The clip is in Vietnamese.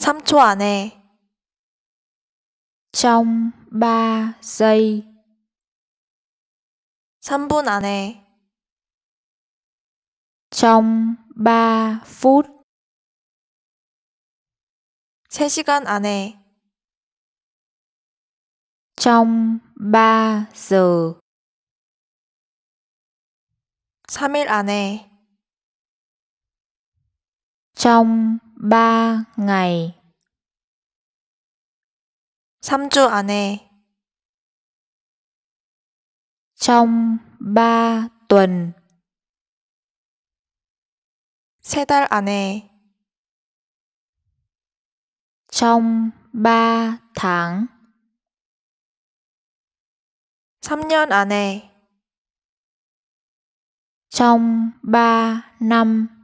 3초 안에 trong 3 giây 3분 안에 trong 3 phút 3시간 안에 trong 3 giờ 3일 안에 trong ba ngày 3주 안에 trong ba tuần 세 안에 trong ba tháng 3년 안에 trong ba năm